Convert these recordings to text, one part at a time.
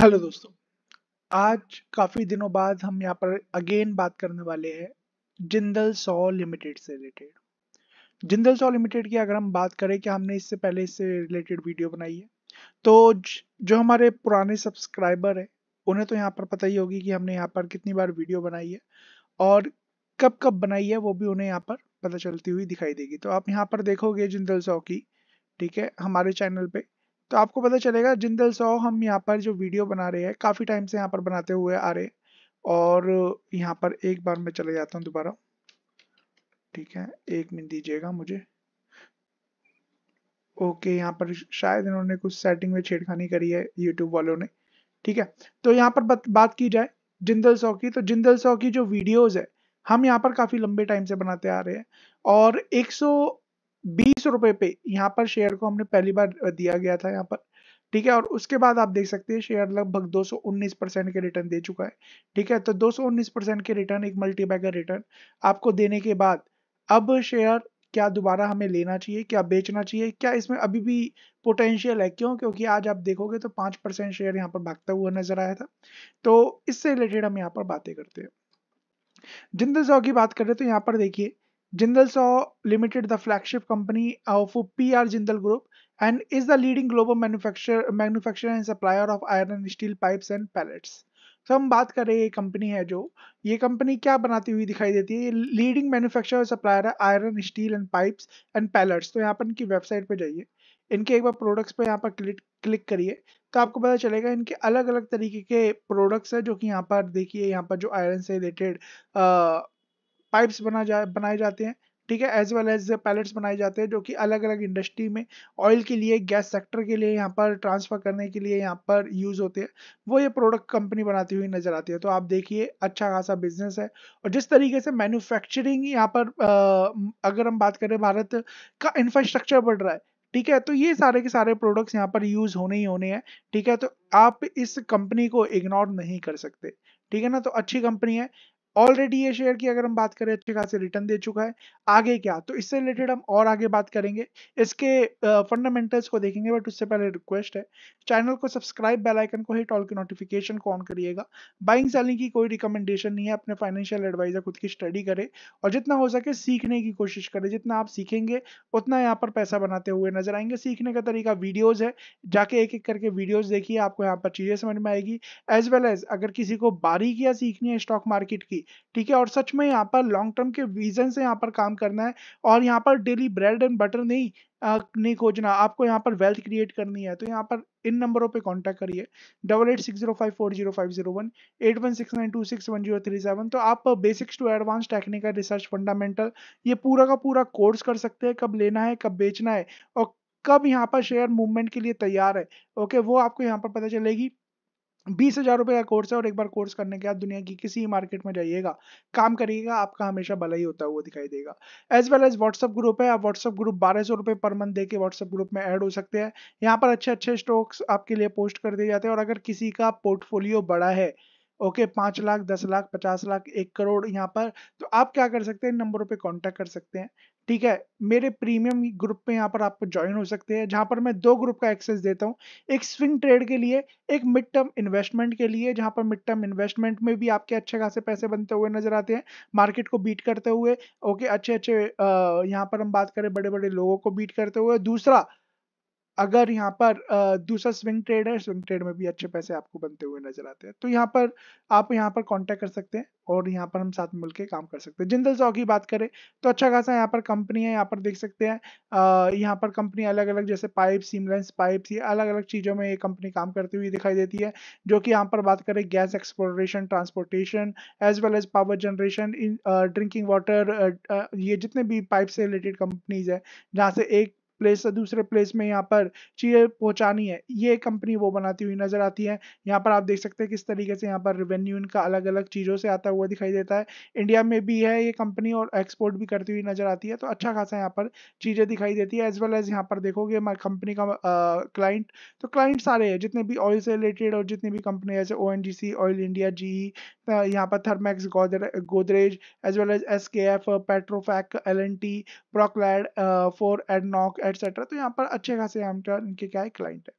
Hello दोस्तों आज काफ़ी दिनों बाद हम यहाँ पर अगेन बात करने वाले हैं जिंदल सॉ लिमिटेड से रिलेटेड जिंदल सॉ लिमिटेड की अगर हम बात करें कि हमने इससे पहले इससे रिलेटेड वीडियो बनाई है तो जो हमारे पुराने सब्सक्राइबर हैं उन्हें तो यहाँ पर पता ही होगी कि हमने यहाँ पर कितनी बार वीडियो बनाई है और कब कब बनाई है वो भी उन्हें यहाँ पर पता चलती हुई दिखाई देगी तो आप यहाँ पर देखोगे जिंदल सॉ की ठीक है हमारे चैनल पे तो आपको पता चलेगा जिंदल सौ हम यहाँ पर जो वीडियो बना रहे हैं काफ़ी टाइम से यहाँ पर बनाते हुए आ रहे और यहाँ पर एक बार मैं चले जाता हूँ दोबारा ठीक है एक मिनट दीजिएगा मुझे ओके यहाँ पर शायद इन्होंने कुछ सेटिंग में छेड़खानी करी है यूट्यूब वालों ने ठीक है तो यहाँ पर बत, बात की जाए जिंदल सौ की तो जिंदल सौ की जो वीडियोज है हम यहाँ पर काफ़ी लंबे टाइम से बनाते आ रहे हैं और बीस रुपए पे यहाँ पर शेयर को हमने पहली बार दिया गया था यहाँ पर ठीक है और उसके बाद आप देख सकते हैं शेयर लगभग 219 परसेंट के रिटर्न दे चुका है ठीक है तो 219 परसेंट के रिटर्न एक मल्टीबैगर रिटर्न आपको देने के बाद अब शेयर क्या दोबारा हमें लेना चाहिए क्या बेचना चाहिए क्या इसमें अभी भी पोटेंशियल है क्यों क्योंकि आज आप देखोगे तो पांच परसेंट शेयर यहाँ पर भागता हुआ नजर आया था तो इससे रिलेटेड हम यहाँ पर बातें करते हैं जिंदल जॉ की बात करें तो यहाँ पर देखिए Jindal Saw Limited, the flagship company of PR Jindal Group, and is the leading global manufacturer manufacturer and supplier of iron and steel pipes and pellets. तो so, हम बात कर रहे हैं ये कंपनी है जो ये कंपनी क्या बनाती हुई दिखाई देती है ये लीडिंग मैन्युफैक्चरर सप्लायर है iron steel and pipes and pallets तो यहाँ पर इनकी वेबसाइट पे जाइए इनके एक बार प्रोडक्ट्स पे यहाँ पर क्लिक क्लिक करिए तो आपको पता चलेगा इनके अलग अलग तरीके के प्रोडक्ट्स हैं जो कि यहाँ पर देखिए यहाँ पर जो आयरन से रिलेटेड पाइप्स बना जा बनाए जाते हैं ठीक है एज वेल एज पैलेट्स बनाए जाते हैं जो कि अलग अलग इंडस्ट्री में ऑयल के लिए गैस सेक्टर के लिए यहाँ पर ट्रांसफर करने के लिए यहाँ पर यूज़ होते हैं वो ये प्रोडक्ट कंपनी बनाती हुई नज़र आती है तो आप देखिए अच्छा खासा बिजनेस है और जिस तरीके से मैन्युफैक्चरिंग यहाँ पर आ, अगर हम बात करें भारत का इंफ्रास्ट्रक्चर बढ़ रहा है ठीक है तो ये सारे के सारे प्रोडक्ट्स यहाँ पर यूज़ होने ही होने हैं ठीक है तो आप इस कंपनी को इग्नोर नहीं कर सकते ठीक है ना तो अच्छी कंपनी है ऑलरेडी ये शेयर की अगर हम बात करें अच्छे खासे रिटर्न दे चुका है आगे क्या तो इससे रिलेटेड हम और आगे बात करेंगे इसके फंडामेंटल्स uh, को देखेंगे बट उससे पहले रिक्वेस्ट है चैनल को सब्सक्राइब बेल आइकन को हिट ऑल की नोटिफिकेशन को ऑन करिएगा बाइंग सेलिंग की कोई रिकमेंडेशन नहीं है अपने फाइनेंशियल एडवाइजर खुद की स्टडी करें और जितना हो सके सीखने की कोशिश करें जितना आप सीखेंगे उतना यहाँ पर पैसा बनाते हुए नजर आएंगे सीखने का तरीका वीडियोज है जाके एक एक करके वीडियोज देखिए आपको यहाँ पर चीजें समझ में आएगी एज वेल एज अगर किसी को बारीकियाँ सीखनी है स्टॉक मार्केट की ठीक है और सच में यहाँ पर लॉन्ग टर्म के विजन से यहाँ पर काम करना है और यहाँ पर डेली ब्रेड एंड बटर नहीं नहीं खोजना आपको यहाँ पर वेल्थ क्रिएट करनी है तो यहाँ पर इन नंबरों पे कांटेक्ट करिए double eight six zero five four zero five zero one eight one six nine two six one zero three seven तो आप basics to advance technical research fundamental ये पूरा का पूरा कोर्स कर सकते हैं कब लेना है कब बेचना है और कब यहाँ पर शेयर मूवमेंट के लिए तैयार है ओके वो आपको यहाँ पर पता चलेगी बीस हजार रुपये का कोर्स है और एक बार कोर्स करने के बाद दुनिया की किसी मार्केट में जाइएगा काम करिएगा आपका हमेशा भला ही होता हुआ दिखाई देगा as well as WhatsApp group है आप व्हाट्सअप ग्रुप बारह सौ रुपये पर मंथ दे के व्हाट्सअप ग्रुप में ऐड हो सकते हैं यहाँ पर अच्छे अच्छे स्टॉक्स आपके लिए पोस्ट कर दिए जाते हैं और अगर किसी का पोर्टफोलियो बड़ा है ओके okay, पाँच लाख दस लाख पचास लाख एक करोड़ यहाँ पर तो आप क्या कर सकते हैं इन नंबरों पे कांटेक्ट कर सकते हैं ठीक है मेरे प्रीमियम ग्रुप में यहाँ पर आप ज्वाइन हो सकते हैं जहाँ पर मैं दो ग्रुप का एक्सेस देता हूँ एक स्विंग ट्रेड के लिए एक मिड टर्म इन्वेस्टमेंट के लिए जहाँ पर मिड टर्म इन्वेस्टमेंट में भी आपके अच्छे खासे पैसे बनते हुए नजर आते हैं मार्केट को बीट करते हुए ओके अच्छे अच्छे यहाँ पर हम बात करें बड़े बड़े लोगों को बीट करते हुए दूसरा अगर यहाँ पर दूसरा स्विंग ट्रेड है स्विंग ट्रेड में भी अच्छे पैसे आपको बनते हुए नजर आते हैं तो यहाँ पर आप यहाँ पर कांटेक्ट कर सकते हैं और यहाँ पर हम साथ में मिलकर काम कर सकते हैं जिंदल चौक की बात करें तो अच्छा खासा यहाँ पर कंपनी है यहाँ पर देख सकते हैं यहाँ पर कंपनी अलग अलग जैसे पाइप सीमलेंस पाइप ये अलग अलग चीज़ों में ये कंपनी काम करती हुई दिखाई देती है जो कि यहाँ पर बात करें gas exploration transportation as well as power generation drinking water ये जितने भी पाइप से रिलेटेड कंपनीज है जहाँ से एक प्लेस से दूसरे प्लेस में यहाँ पर चीज़ें पहुँचानी है ये कंपनी वो बनाती हुई नज़र आती है यहाँ पर आप देख सकते हैं किस तरीके से यहाँ पर रेवेन्यू इनका अलग अलग चीज़ों से आता हुआ दिखाई देता है इंडिया में भी है ये कंपनी और एक्सपोर्ट भी करती हुई नज़र आती है तो अच्छा खासा यहाँ पर चीज़ें दिखाई देती है एज वेल एज यहाँ पर देखोगे हमारी कंपनी का क्लाइंट तो क्लाइंट सारे हैं जितने भी ऑयल से रिलेटेड और जितनी भी कंपनी जैसे O N G C Oil India जी यहाँ पर Thermax Godrej as well as S K F Petrofac L N T ब्रॉकलैड फोर एडनॉक एटसेट्रा तो यहाँ पर अच्छे खासे इनके क्या है क्लाइंट है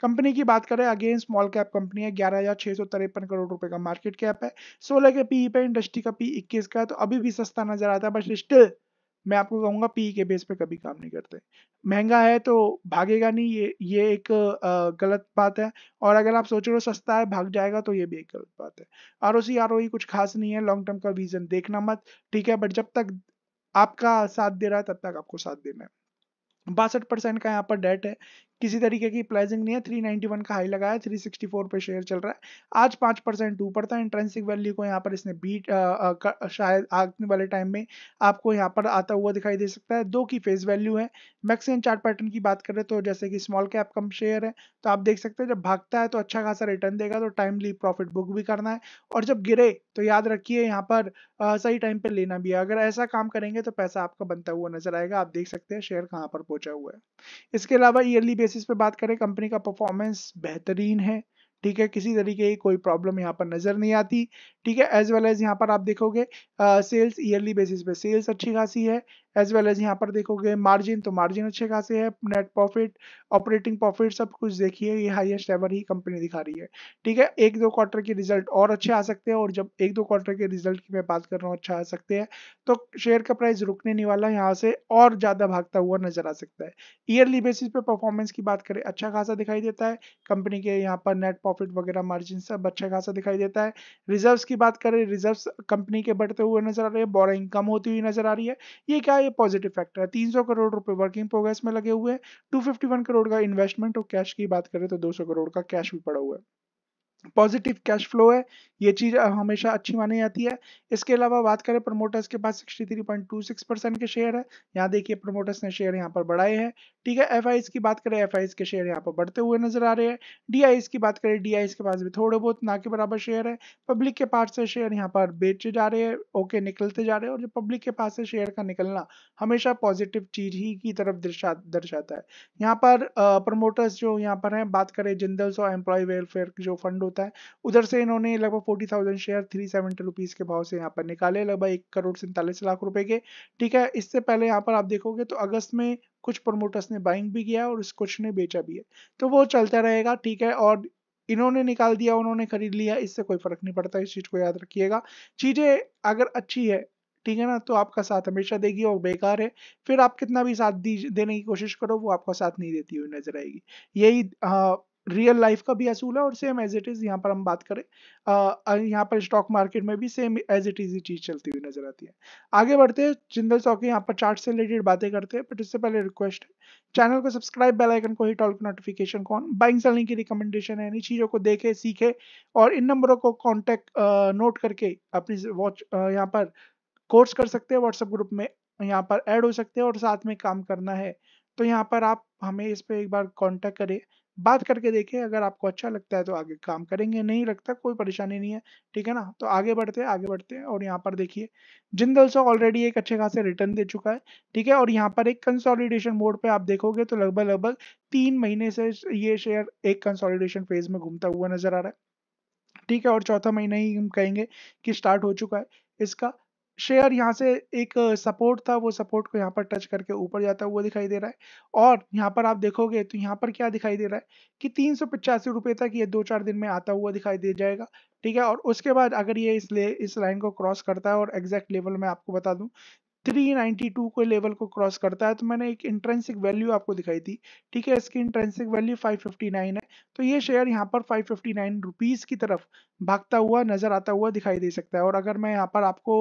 कंपनी की बात करें अगेन स्मॉल कैप कंपनी है ग्यारह हजार छह सौ तिरपन करोड़ रुपए का मार्केट कैप है सोलह के पी e पे इंडस्ट्री का पी इक्कीस का है तो अभी भी सस्ता नजर आता है बट स्टिल मैं आपको कहूंगा पी के बेस पे कभी काम नहीं करते महंगा है तो भागेगा नहीं ये ये एक गलत बात है और अगर आप सोच रहे हो सस्ता है भाग जाएगा तो ये भी एक गलत बात है R O C R O कुछ खास नहीं है लॉन्ग टर्म का विजन देखना मत ठीक है बट जब तक आपका साथ दे रहा है तब तक आपको साथ देना है बासठ परसेंट का यहाँ पर डेट है किसी तरीके की प्लाइजिंग नहीं है वन का हाई लगाया फोर पे शेयर चल रहा है आज पांच परसेंट ऊपर था इंट्रेंसिक वैल्यू को यहाँ पर इसने बीट आ, आ, शायद आगने वाले टाइम में आपको यहाँ पर आता हुआ दिखाई दे सकता है दो की फेस वैल्यू है मैक्सिम चार्ट पैटर्न की बात करें तो जैसे कि स्मॉल कैप कम शेयर है तो आप देख सकते हैं जब भागता है तो अच्छा खासा रिटर्न देगा तो टाइमली प्रॉफिट बुक भी करना है और जब गिरे तो याद रखिए यहाँ पर आ, सही टाइम पर लेना भी है अगर ऐसा काम करेंगे तो पैसा आपका बनता हुआ नजर आएगा आप देख सकते हैं शेयर कहाँ पर पहुंचा हुआ है इसके अलावा ईयरली बेस बेसिस पे बात करें कंपनी का परफॉर्मेंस बेहतरीन है ठीक है किसी तरीके की कोई प्रॉब्लम यहाँ पर नज़र नहीं आती ठीक है एज वेल एज यहाँ पर आप देखोगे सेल्स ईयरली बेसिस पे सेल्स अच्छी खासी है एज वेल एज यहाँ पर देखोगे मार्जिन तो मार्जिन अच्छे खासे है नेट प्रॉफिट ऑपरेटिंग प्रॉफिट सब कुछ देखिए ये हाईएस्ट एवर ही कंपनी दिखा रही है ठीक है एक दो क्वार्टर के रिजल्ट और अच्छे आ सकते हैं और जब एक दो क्वार्टर के रिजल्ट की मैं बात कर रहा हूँ अच्छा आ सकते हैं तो शेयर का प्राइस रुकने नहीं वाला यहाँ से और ज़्यादा भागता हुआ नजर आ सकता है ईयरली बेसिस पे परफॉर्मेंस की बात करें अच्छा खासा दिखाई देता है कंपनी के यहाँ पर नेट प्रॉफिट वगैरह मार्जिन सब अच्छा खासा दिखाई देता है रिजर्व की बात करें रिजर्व कंपनी के बढ़ते हुए नजर आ रहे हैं बोरिंग कम होती हुई नजर आ रही है ये क्या ये पॉजिटिव फैक्टर है 300 करोड़ रुपए वर्किंग प्रोग्रेस में लगे हुए हैं 251 करोड़ का इन्वेस्टमेंट और कैश की बात करें तो 200 करोड़ का कैश भी पड़ा हुआ है पॉजिटिव कैश फ्लो है ये चीज हमेशा अच्छी मानी जाती है इसके अलावा बात करें प्रमोटर्स के पास 63.26 परसेंट के शेयर है यहाँ देखिए प्रमोटर्स ने शेयर यहाँ पर बढ़ाए हैं ठीक है एफ की बात करें एफ के शेयर यहाँ पर बढ़ते हुए नजर आ रहे हैं डी की बात करें डी के पास भी थोड़े बहुत ना के बराबर शेयर है पब्लिक के पास से शेयर यहाँ पर बेचे जा रहे हैं ओके निकलते जा रहे हैं और जो पब्लिक के पास से शेयर का निकलना हमेशा पॉजिटिव चीज ही की तरफ दर्शाता है यहाँ पर प्रमोटर्स जो यहाँ पर है बात करें जिंदल्स और एम्प्लॉय वेलफेयर जो फंड होता है उधर से इन्होंने लगभग forty thousand share three seventy rupees के भाव से यहाँ पर निकाले लगभग एक करोड़ सैंतालीस लाख रुपए के ठीक है इससे पहले यहाँ पर आप देखोगे तो अगस्त में कुछ प्रोमोटर्स ने बाइंग भी किया और कुछ ने बेचा भी है तो वो चलता रहेगा ठीक है और इन्होंने निकाल दिया उन्होंने खरीद लिया इससे कोई फर्क नहीं पड़ता इस चीज़ को याद रखिएगा चीज़ें अगर अच्छी है ठीक है ना तो आपका साथ हमेशा देगी और बेकार है फिर आप कितना भी साथ देने की कोशिश करो वो आपका साथ नहीं देती हुई नजर आएगी यही आ, हाँ, रियल लाइफ का भी असूल है और सेम एज इट इज़ यहाँ पर हम बात करें यहाँ पर स्टॉक मार्केट में भी सेम एज इट इज़ ही चीज़ चलती हुई नजर आती है आगे बढ़ते हैं जिंदल चौकी यहाँ पर चार्ट से रिलेटेड बातें करते हैं बट इससे पहले रिक्वेस्ट है चैनल को सब्सक्राइब बेल आइकन को हिट ऑल नोटिफिकेशन कौन बाइंग सेलिंग की रिकमेंडेशन है इन्हीं चीज़ों को देखे सीखे और इन नंबरों को कॉन्टैक्ट नोट करके अपनी वॉच यहाँ पर कोर्स कर सकते हैं व्हाट्सएप ग्रुप में यहाँ पर ऐड हो सकते हैं और साथ में काम करना है तो यहाँ पर आप हमें इस पर एक बार कांटेक्ट करें बात करके देखिए अगर आपको अच्छा लगता है तो आगे काम करेंगे नहीं लगता कोई परेशानी नहीं है ठीक है ना तो आगे बढ़ते हैं आगे बढ़ते हैं और यहाँ पर देखिए जिंदल सो ऑलरेडी एक अच्छे खासे रिटर्न दे चुका है ठीक है और यहाँ पर एक कंसोलिडेशन मोड पे आप देखोगे तो लगभग लगभग तीन महीने से ये शेयर एक कंसोलिडेशन फेज में घूमता हुआ नजर आ रहा है ठीक है और चौथा महीना ही हम कहेंगे कि स्टार्ट हो चुका है इसका शेयर यहाँ से एक सपोर्ट था वो सपोर्ट को यहाँ पर टच करके ऊपर जाता हुआ दिखाई दे रहा है और यहाँ पर आप देखोगे तो यहाँ पर क्या दिखाई दे रहा है कि तीन सौ पचासी तक ये दो चार दिन में आता हुआ दिखाई दे जाएगा ठीक है और उसके बाद अगर ये इस ले इस लाइन को क्रॉस करता है और एग्जैक्ट लेवल में आपको बता दूं 392 को लेवल को क्रॉस करता है तो मैंने एक इंट्रेंसिक वैल्यू आपको दिखाई थी ठीक है इसकी इंट्रेंसिक वैल्यू 559 है तो ये शेयर यहाँ पर 559 रुपीस की तरफ भागता हुआ नजर आता हुआ दिखाई दे सकता है और अगर मैं यहाँ पर आपको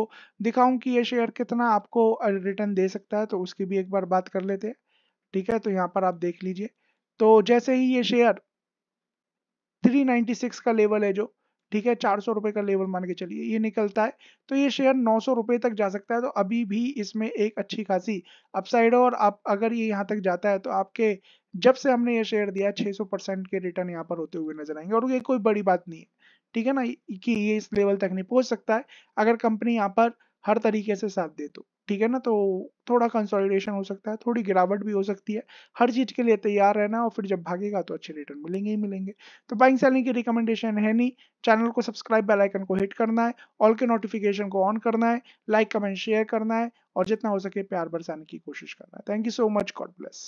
दिखाऊं कि ये शेयर कितना आपको रिटर्न दे सकता है तो उसकी भी एक बार बात कर लेते हैं ठीक है तो यहाँ पर आप देख लीजिए तो जैसे ही ये शेयर थ्री का लेवल है जो ठीक है चार सौ रुपये का लेवल मान के चलिए ये निकलता है तो ये शेयर नौ सौ रुपये तक जा सकता है तो अभी भी इसमें एक अच्छी खासी अपसाइड है और आप अगर ये यहाँ तक जाता है तो आपके जब से हमने ये शेयर दिया छह सौ परसेंट के रिटर्न यहाँ पर होते हुए नजर आएंगे और ये कोई बड़ी बात नहीं है ठीक है ना कि ये इस लेवल तक नहीं पहुँच सकता है अगर कंपनी यहाँ पर हर तरीके से साथ दे तो ठीक है ना तो थोड़ा कंसोलिडेशन हो सकता है थोड़ी गिरावट भी हो सकती है हर चीज़ के लिए तैयार रहना और फिर जब भागेगा तो अच्छे रिटर्न मिलेंगे ही मिलेंगे तो बाइंग सेलिंग की रिकमेंडेशन है नहीं चैनल को सब्सक्राइब बेल आइकन को हिट करना है ऑल के नोटिफिकेशन को ऑन करना है लाइक कमेंट शेयर करना है और जितना हो सके प्यार बरसाने की कोशिश करना है thank you so much God bless